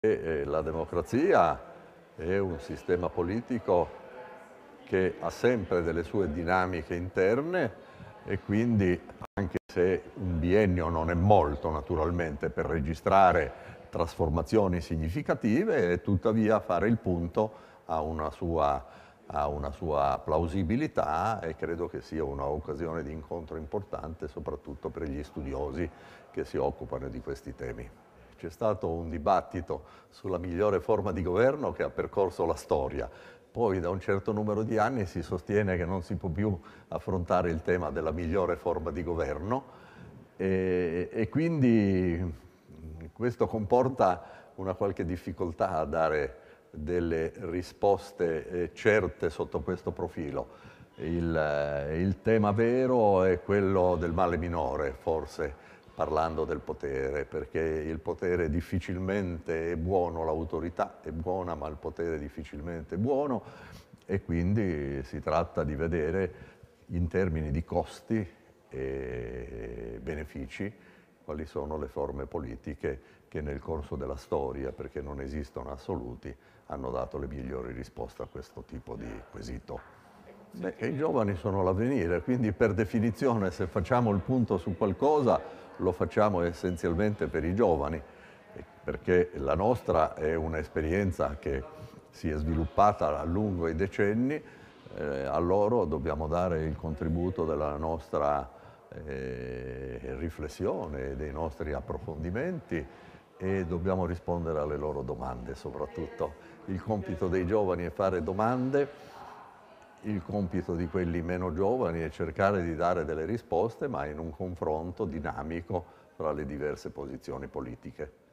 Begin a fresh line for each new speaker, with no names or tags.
La democrazia è un sistema politico che ha sempre delle sue dinamiche interne e quindi anche se un biennio non è molto naturalmente per registrare trasformazioni significative, tuttavia fare il punto ha una sua, ha una sua plausibilità e credo che sia un'occasione di incontro importante soprattutto per gli studiosi che si occupano di questi temi c'è stato un dibattito sulla migliore forma di governo che ha percorso la storia. Poi da un certo numero di anni si sostiene che non si può più affrontare il tema della migliore forma di governo e, e quindi questo comporta una qualche difficoltà a dare delle risposte eh, certe sotto questo profilo. Il, eh, il tema vero è quello del male minore, forse, parlando del potere, perché il potere difficilmente è buono, l'autorità è buona, ma il potere difficilmente è buono e quindi si tratta di vedere in termini di costi e benefici quali sono le forme politiche che nel corso della storia, perché non esistono assoluti, hanno dato le migliori risposte a questo tipo di quesito. Beh, I giovani sono l'avvenire, quindi per definizione se facciamo il punto su qualcosa lo facciamo essenzialmente per i giovani, eh, perché la nostra è un'esperienza che si è sviluppata a lungo i decenni, eh, a loro dobbiamo dare il contributo della nostra eh, riflessione, dei nostri approfondimenti e dobbiamo rispondere alle loro domande soprattutto. Il compito dei giovani è fare domande il compito di quelli meno giovani è cercare di dare delle risposte, ma in un confronto dinamico tra le diverse posizioni politiche.